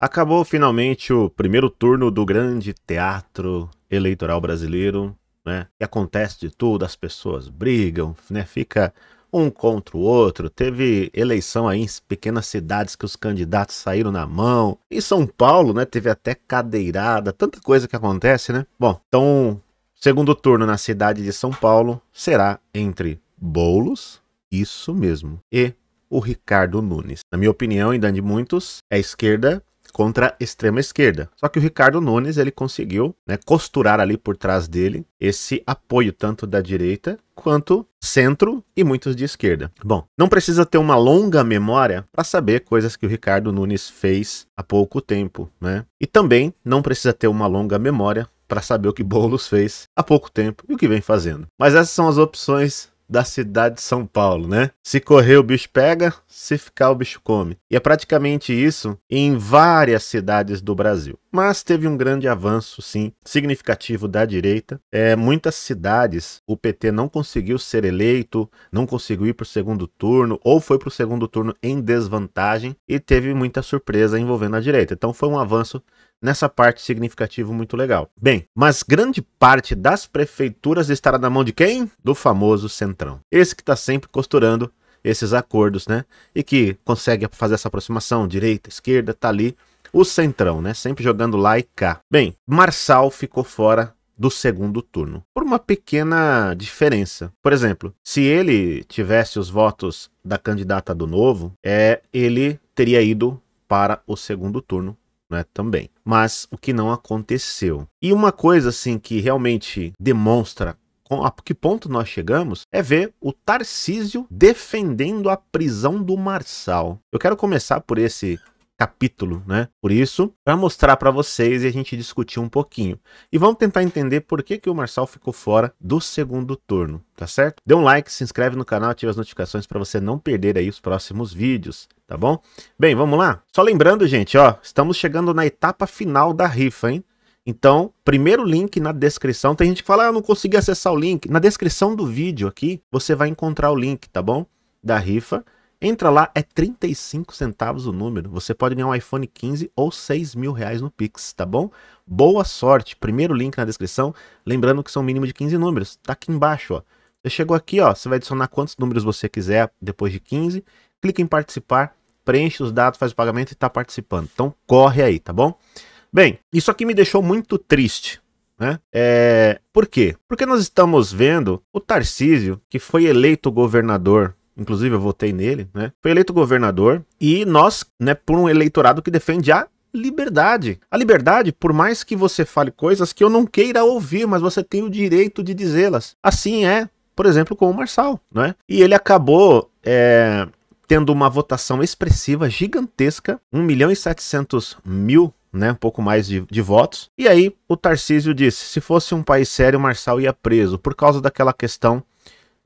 Acabou finalmente o primeiro turno do grande teatro eleitoral brasileiro, né? E acontece de tudo, as pessoas brigam, né? Fica um contra o outro. Teve eleição aí em pequenas cidades que os candidatos saíram na mão. Em São Paulo, né, teve até cadeirada, tanta coisa que acontece, né? Bom, então, segundo turno na cidade de São Paulo será entre Bolos, isso mesmo, e o Ricardo Nunes. Na minha opinião, e da de muitos, é esquerda contra a extrema esquerda. Só que o Ricardo Nunes ele conseguiu né, costurar ali por trás dele esse apoio tanto da direita quanto centro e muitos de esquerda. Bom, não precisa ter uma longa memória para saber coisas que o Ricardo Nunes fez há pouco tempo, né? E também não precisa ter uma longa memória para saber o que Boulos fez há pouco tempo e o que vem fazendo. Mas essas são as opções da cidade de São Paulo, né? Se correr o bicho pega, se ficar o bicho come. E é praticamente isso em várias cidades do Brasil. Mas teve um grande avanço, sim, significativo da direita. É, muitas cidades o PT não conseguiu ser eleito, não conseguiu ir para o segundo turno, ou foi para o segundo turno em desvantagem, e teve muita surpresa envolvendo a direita. Então foi um avanço nessa parte significativo muito legal. Bem, mas grande parte das prefeituras estará na mão de quem? Do famoso Centrão. Esse que está sempre costurando esses acordos, né? E que consegue fazer essa aproximação direita, esquerda, tá ali o Centrão, né? Sempre jogando lá e cá. Bem, Marçal ficou fora do segundo turno, por uma pequena diferença. Por exemplo, se ele tivesse os votos da candidata do Novo, é, ele teria ido para o segundo turno né, também. Mas o que não aconteceu. E uma coisa assim que realmente demonstra a que ponto nós chegamos é ver o Tarcísio defendendo a prisão do Marçal. Eu quero começar por esse capítulo, né? Por isso, para mostrar para vocês e a gente discutir um pouquinho. E vamos tentar entender por que, que o Marçal ficou fora do segundo turno, tá certo? Dê um like, se inscreve no canal, ativa as notificações para você não perder aí os próximos vídeos, tá bom? Bem, vamos lá? Só lembrando, gente, ó, estamos chegando na etapa final da rifa, hein? Então, primeiro link na descrição. Tem gente que fala, ah, eu não consegui acessar o link. Na descrição do vídeo aqui, você vai encontrar o link, tá bom? Da rifa Entra lá, é 35 centavos o número. Você pode ganhar um iPhone 15 ou 6 mil reais no Pix, tá bom? Boa sorte. Primeiro link na descrição. Lembrando que são mínimo de 15 números. Tá aqui embaixo, ó. Você chegou aqui, ó. Você vai adicionar quantos números você quiser depois de 15. Clica em participar, preenche os dados, faz o pagamento e tá participando. Então corre aí, tá bom? Bem, isso aqui me deixou muito triste, né? É... Por quê? Porque nós estamos vendo o Tarcísio, que foi eleito governador inclusive eu votei nele, né? Foi eleito governador e nós, né, por um eleitorado que defende a liberdade. A liberdade, por mais que você fale coisas que eu não queira ouvir, mas você tem o direito de dizê-las. Assim é, por exemplo, com o Marçal, né? E ele acabou é, tendo uma votação expressiva, gigantesca, 1 milhão e 700 mil né, um pouco mais de, de, votos. E aí o Tarcísio disse: se fosse um país sério, o Marçal ia preso por causa daquela questão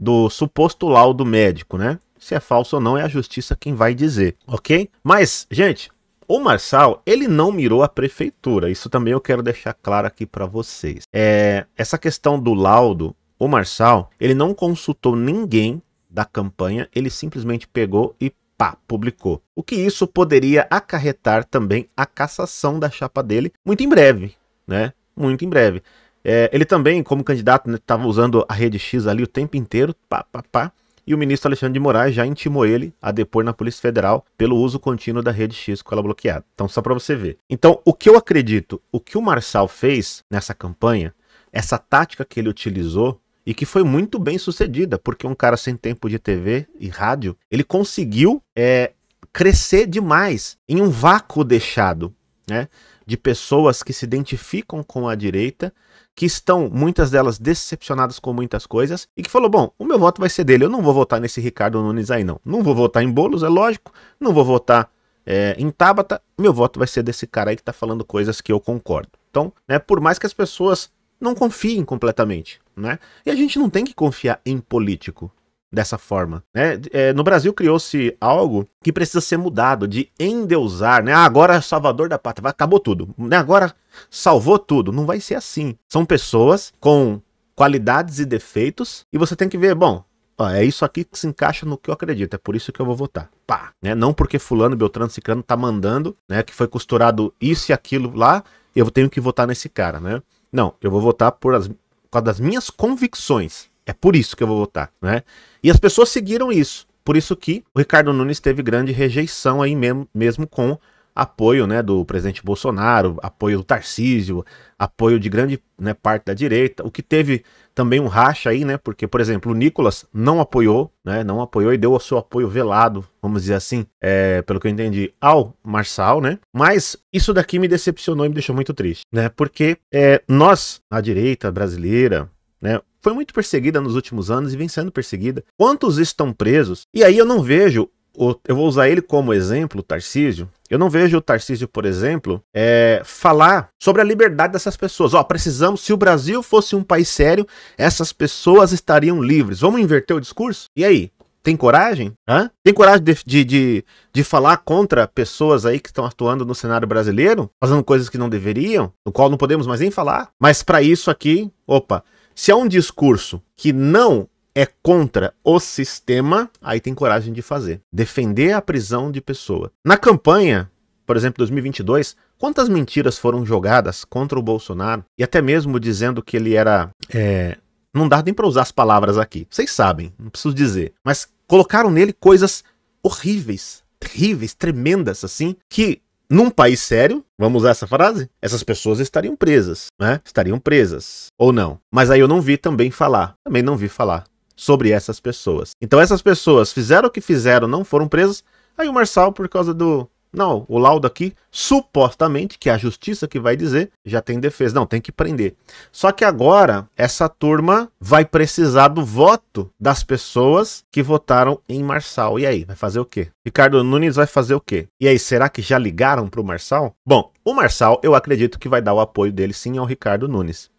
do suposto laudo médico, né? Se é falso ou não, é a justiça quem vai dizer, ok? Mas, gente, o Marçal, ele não mirou a prefeitura. Isso também eu quero deixar claro aqui para vocês. É, essa questão do laudo, o Marçal, ele não consultou ninguém da campanha, ele simplesmente pegou e pá, publicou. O que isso poderia acarretar também a cassação da chapa dele muito em breve, né? Muito em breve. É, ele também, como candidato, estava né, usando a rede X ali o tempo inteiro, pá, pá, pá. E o ministro Alexandre de Moraes já intimou ele a depor na Polícia Federal pelo uso contínuo da rede X com ela bloqueada. Então, só para você ver. Então, o que eu acredito, o que o Marçal fez nessa campanha, essa tática que ele utilizou e que foi muito bem sucedida, porque um cara sem tempo de TV e rádio, ele conseguiu é, crescer demais em um vácuo deixado, né? de pessoas que se identificam com a direita, que estão, muitas delas, decepcionadas com muitas coisas, e que falou: bom, o meu voto vai ser dele, eu não vou votar nesse Ricardo Nunes aí, não. Não vou votar em bolos, é lógico, não vou votar é, em Tabata, meu voto vai ser desse cara aí que tá falando coisas que eu concordo. Então, né, por mais que as pessoas não confiem completamente, né? E a gente não tem que confiar em político dessa forma. Né? É, no Brasil criou-se algo que precisa ser mudado, de endeusar, né? Ah, agora é salvador da pátria, acabou tudo. Né? Agora salvou tudo. Não vai ser assim. São pessoas com qualidades e defeitos, e você tem que ver, bom, ó, é isso aqui que se encaixa no que eu acredito, é por isso que eu vou votar. Pá! Né? Não porque fulano, Beltrano, Ciclano tá mandando, né? Que foi costurado isso e aquilo lá, eu tenho que votar nesse cara, né? Não, eu vou votar por as, por causa das minhas convicções. É por isso que eu vou votar, né? E as pessoas seguiram isso. Por isso que o Ricardo Nunes teve grande rejeição aí mesmo, mesmo com apoio né, do presidente Bolsonaro, apoio do Tarcísio, apoio de grande né, parte da direita, o que teve também um racha aí, né? Porque, por exemplo, o Nicolas não apoiou, né? Não apoiou e deu o seu apoio velado, vamos dizer assim, é, pelo que eu entendi, ao Marçal, né? Mas isso daqui me decepcionou e me deixou muito triste, né? Porque é, nós, a direita brasileira, né? foi muito perseguida nos últimos anos e vem sendo perseguida. Quantos estão presos? E aí eu não vejo, o, eu vou usar ele como exemplo, Tarcísio. Eu não vejo o Tarcísio, por exemplo, é, falar sobre a liberdade dessas pessoas. Ó, precisamos, se o Brasil fosse um país sério, essas pessoas estariam livres. Vamos inverter o discurso? E aí? Tem coragem? Hã? Tem coragem de, de, de, de, falar contra pessoas aí que estão atuando no cenário brasileiro, fazendo coisas que não deveriam, do qual não podemos mais nem falar? Mas para isso aqui, opa, se é um discurso que não é contra o sistema, aí tem coragem de fazer. Defender a prisão de pessoa. Na campanha, por exemplo, 2022, quantas mentiras foram jogadas contra o Bolsonaro e até mesmo dizendo que ele era. É, não dá nem para usar as palavras aqui. Vocês sabem, não preciso dizer. Mas colocaram nele coisas horríveis, terríveis, tremendas, assim, que num país sério, vamos usar essa frase? Essas pessoas estariam presas, né? Estariam presas. Ou não. Mas aí eu não vi também falar. Também não vi falar sobre essas pessoas. Então essas pessoas fizeram o que fizeram, não foram presas. Aí o Marçal, por causa do não, o laudo aqui, supostamente, que é a justiça que vai dizer, já tem defesa. Não, tem que prender. Só que agora, essa turma vai precisar do voto das pessoas que votaram em Marçal. E aí, vai fazer o quê? Ricardo Nunes vai fazer o quê? E aí, será que já ligaram para o Marçal? Bom, o Marçal, eu acredito que vai dar o apoio dele sim ao Ricardo Nunes.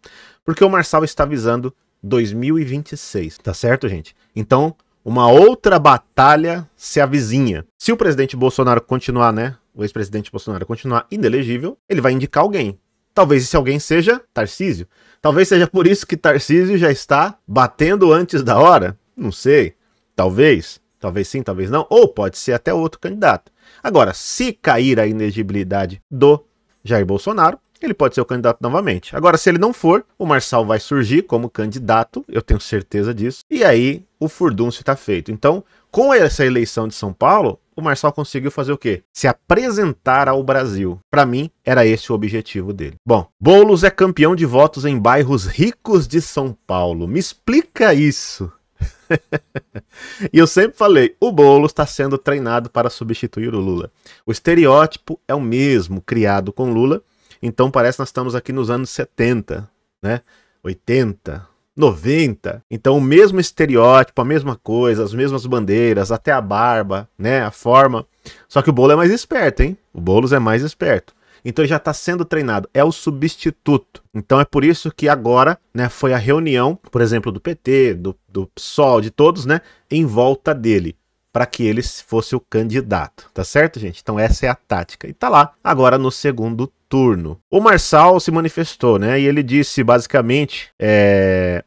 Porque o Marçal está visando 2026, tá certo, gente? Então, uma outra batalha se avizinha. Se o presidente Bolsonaro continuar, né? O ex-presidente Bolsonaro continuar inelegível, ele vai indicar alguém. Talvez esse alguém seja Tarcísio. Talvez seja por isso que Tarcísio já está batendo antes da hora. Não sei. Talvez. Talvez sim, talvez não. Ou pode ser até outro candidato. Agora, se cair a inelegibilidade do Jair Bolsonaro, ele pode ser o candidato novamente. Agora, se ele não for, o Marçal vai surgir como candidato, eu tenho certeza disso, e aí o furdúncio está feito. Então, com essa eleição de São Paulo, o Marçal conseguiu fazer o quê? Se apresentar ao Brasil. Para mim, era esse o objetivo dele. Bom, Boulos é campeão de votos em bairros ricos de São Paulo. Me explica isso. e eu sempre falei, o Boulos está sendo treinado para substituir o Lula. O estereótipo é o mesmo criado com Lula então parece que nós estamos aqui nos anos 70, né? 80, 90. Então o mesmo estereótipo, a mesma coisa, as mesmas bandeiras, até a barba, né, a forma. Só que o bolo é mais esperto, hein? O Boulos é mais esperto. Então já está sendo treinado, é o substituto. Então é por isso que agora, né, foi a reunião, por exemplo, do PT, do, do PSOL, de todos, né, em volta dele, para que ele fosse o candidato, tá certo, gente? Então essa é a tática. E tá lá agora no segundo turno. O Marçal se manifestou, né? E ele disse basicamente. É,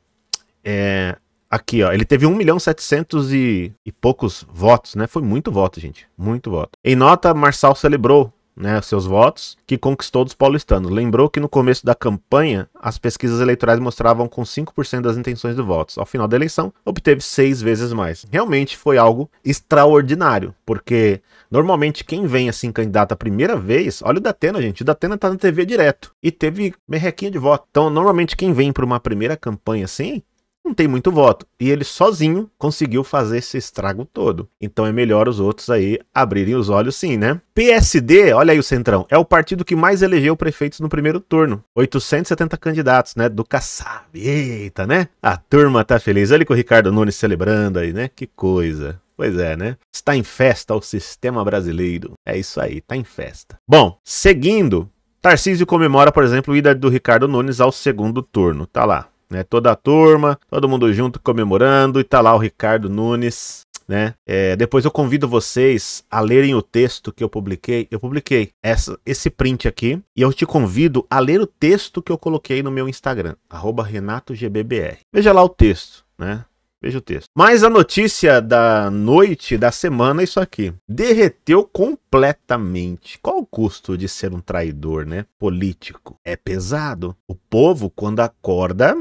é, aqui, ó, ele teve 1 milhão 700 e, e poucos votos, né? Foi muito voto, gente, muito voto. Em nota, Marçal celebrou né, seus votos, que conquistou dos paulistanos. Lembrou que no começo da campanha, as pesquisas eleitorais mostravam com 5% das intenções de votos. Ao final da eleição, obteve seis vezes mais. Realmente foi algo extraordinário, porque normalmente quem vem assim candidato a primeira vez, olha o Datena, gente, o Datena tá na TV direto e teve merrequinha de voto. Então, normalmente quem vem para uma primeira campanha assim, não tem muito voto. E ele sozinho conseguiu fazer esse estrago todo. Então é melhor os outros aí abrirem os olhos sim, né? PSD, olha aí o Centrão, é o partido que mais elegeu prefeitos no primeiro turno. 870 candidatos, né? Do Kassab. Eita, né? A turma tá feliz. Olha com o Ricardo Nunes celebrando aí, né? Que coisa. Pois é, né? Está em festa o sistema brasileiro. É isso aí, tá em festa. Bom, seguindo, Tarcísio comemora, por exemplo, a ida do Ricardo Nunes ao segundo turno. Tá lá né? Toda a turma, todo mundo junto comemorando, e tá lá o Ricardo Nunes, né? É, depois eu convido vocês a lerem o texto que eu publiquei. Eu publiquei essa, esse print aqui e eu te convido a ler o texto que eu coloquei no meu Instagram, RenatoGBBR. Veja lá o texto, né? Veja o texto. Mas a notícia da noite, da semana, é isso aqui. Derreteu completamente. Qual o custo de ser um traidor, né? Político. É pesado. O povo, quando acorda,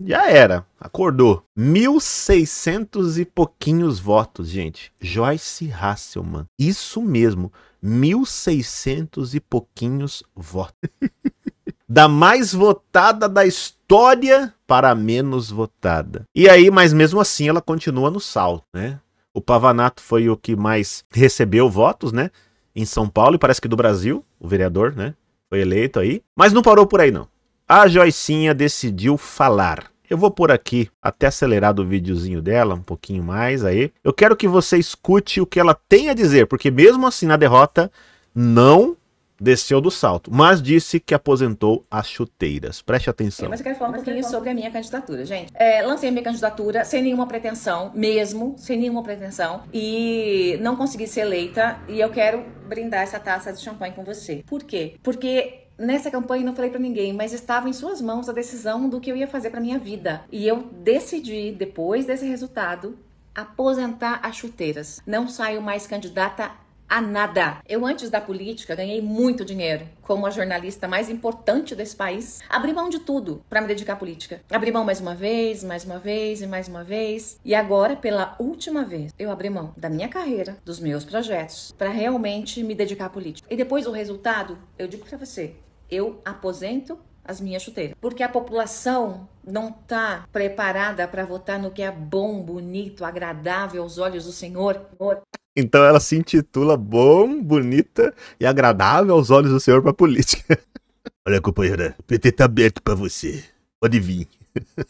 já era, acordou. 1.600 e pouquinhos votos, gente. Joyce Hasselman, isso mesmo, 1.600 e pouquinhos votos. da mais votada da história para a menos votada. E aí, mas mesmo assim, ela continua no salto, né? O Pavanato foi o que mais recebeu votos, né? Em São Paulo e parece que do Brasil, o vereador, né? Foi eleito aí. Mas não parou por aí, não. A Joicinha decidiu falar. Eu vou por aqui até acelerar o videozinho dela um pouquinho mais aí. Eu quero que você escute o que ela tem a dizer, porque mesmo assim na derrota não desceu do salto, mas disse que aposentou as chuteiras. Preste atenção. Mas eu quero falar um pouquinho sobre a minha candidatura, gente. É, lancei a minha candidatura sem nenhuma pretensão, mesmo, sem nenhuma pretensão, e não consegui ser eleita, e eu quero brindar essa taça de champanhe com você. Por quê? Porque nessa campanha não falei para ninguém, mas estava em suas mãos a decisão do que eu ia fazer para minha vida. E eu decidi, depois desse resultado, aposentar as chuteiras. Não saio mais candidata a nada. Eu, antes da política, ganhei muito dinheiro. Como a jornalista mais importante desse país, abri mão de tudo para me dedicar à política. Abri mão mais uma vez, mais uma vez e mais uma vez. E agora, pela última vez, eu abri mão da minha carreira, dos meus projetos, para realmente me dedicar à política. E depois o resultado, eu digo para você, eu aposento as minhas chuteiras. Porque a população não está preparada para votar no que é bom, bonito, agradável aos olhos do Senhor. Então ela se intitula Bom, Bonita e Agradável aos Olhos do Senhor para política. Olha, companheira, o PT tá aberto para você. Pode vir.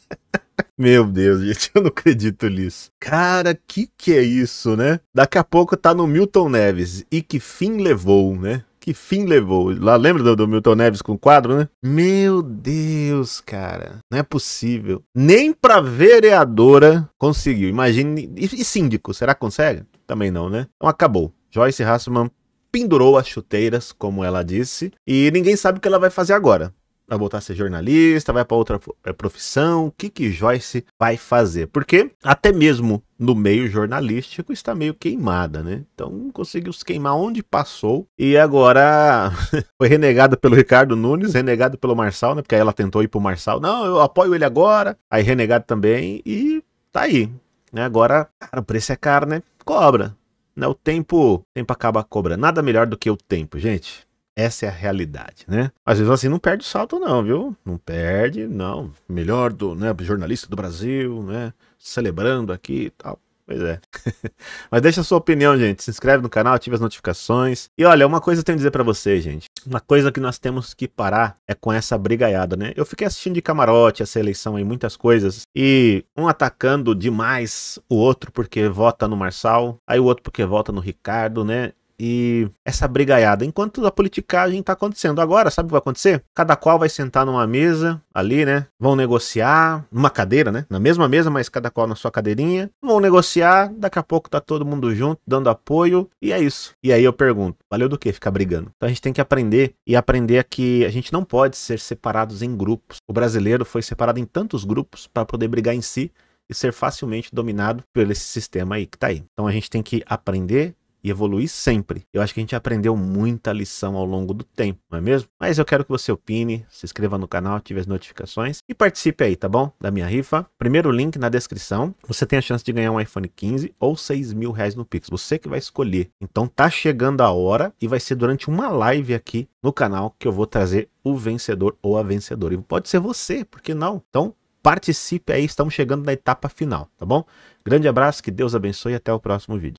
Meu Deus, gente, eu não acredito nisso. Cara, que que é isso, né? Daqui a pouco tá no Milton Neves. E que fim levou, né? que fim levou? Lá lembra do, do Milton Neves com o quadro, né? Meu Deus, cara, não é possível. Nem pra vereadora conseguiu. Imagine. E, e síndico, será que consegue? Também não, né? Então acabou. Joyce Hassman pendurou as chuteiras, como ela disse, e ninguém sabe o que ela vai fazer agora vai voltar a ser jornalista, vai para outra é, profissão, o que que Joyce vai fazer? Porque até mesmo no meio jornalístico está meio queimada, né? Então conseguiu se queimar onde passou e agora foi renegada pelo Ricardo Nunes, renegado pelo Marçal, né? Porque aí ela tentou ir pro Marçal, não, eu apoio ele agora, aí renegado também e tá aí. Né? Agora, cara, o preço é caro, né? Cobra. Né? O tempo, o tempo acaba cobrando. Nada melhor do que o tempo, gente. Essa é a realidade, né? Às vezes assim não perde o salto não, viu? Não perde, não. Melhor do, né, jornalista do Brasil, né? Celebrando aqui e tal. Pois é. Mas deixa a sua opinião, gente. Se inscreve no canal, ative as notificações. E olha, uma coisa eu tenho a dizer para vocês, gente. Uma coisa que nós temos que parar é com essa brigaiada, né? Eu fiquei assistindo de camarote essa eleição aí, muitas coisas. E um atacando demais o outro porque vota no Marçal, aí o outro porque vota no Ricardo, né? e essa brigaiada. Enquanto a politicagem está acontecendo. Agora, sabe o que vai acontecer? Cada qual vai sentar numa mesa ali, né? Vão negociar numa cadeira, né? Na mesma mesa, mas cada qual na sua cadeirinha. Vão negociar, daqui a pouco tá todo mundo junto, dando apoio, e é isso. E aí eu pergunto, valeu do que ficar brigando? Então a gente tem que aprender e aprender que a gente não pode ser separados em grupos. O brasileiro foi separado em tantos grupos para poder brigar em si e ser facilmente dominado por esse sistema aí que tá aí. Então a gente tem que aprender e evoluir sempre. Eu acho que a gente aprendeu muita lição ao longo do tempo, não é mesmo? Mas eu quero que você opine, se inscreva no canal, ative as notificações e participe aí, tá bom? Da minha rifa. Primeiro link na descrição. Você tem a chance de ganhar um iPhone 15 ou 6 mil reais no Pix. Você que vai escolher. Então tá chegando a hora e vai ser durante uma live aqui no canal que eu vou trazer o vencedor ou a vencedora. E pode ser você, por que não? Então participe aí, estamos chegando na etapa final, tá bom? Grande abraço, que Deus abençoe e até o próximo vídeo.